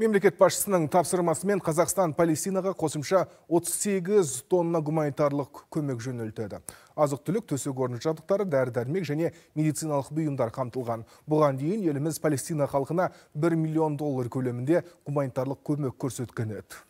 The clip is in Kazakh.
мемлекет басшысының тапсырмасымен қазақстан палестинаға қосымша 38 тонна гуманитарлық көмек жөнелтеді азық түлік төсек орын жабдықтары дәрі дәрмек және медициналық бұйымдар қамтылған бұған дейін еліміз палестина халқына 1 миллион доллар көлемінде гуманитарлық көмек көрсеткен еді